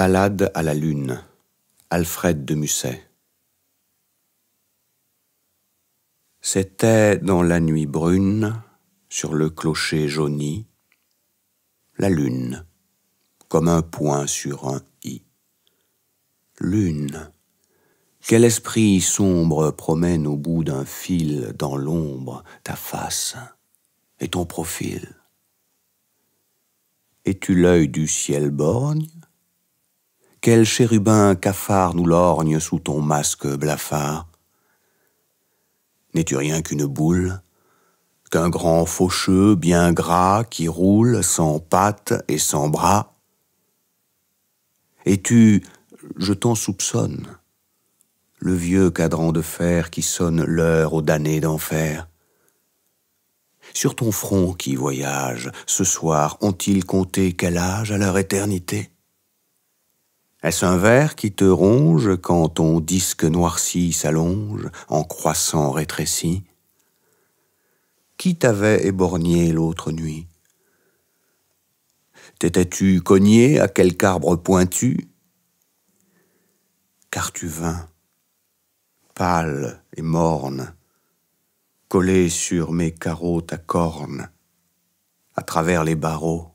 Salade à la Lune, Alfred de Musset. C'était dans la nuit brune, sur le clocher jauni, la lune, comme un point sur un i. Lune, quel esprit sombre promène au bout d'un fil dans l'ombre ta face et ton profil. Es-tu l'œil du ciel borgne quel chérubin cafard nous lorgne sous ton masque blafard N'es-tu rien qu'une boule Qu'un grand faucheux bien gras qui roule sans pattes et sans bras Es-tu, je t'en soupçonne, le vieux cadran de fer qui sonne l'heure aux damnés d'enfer Sur ton front qui voyage, ce soir ont-ils compté quel âge à leur éternité est-ce un verre qui te ronge quand ton disque noirci s'allonge en croissant rétréci Qui t'avait éborgné l'autre nuit T'étais-tu cogné à quelque arbre pointu Car tu vins, pâle et morne, collé sur mes carreaux ta corne, à travers les barreaux,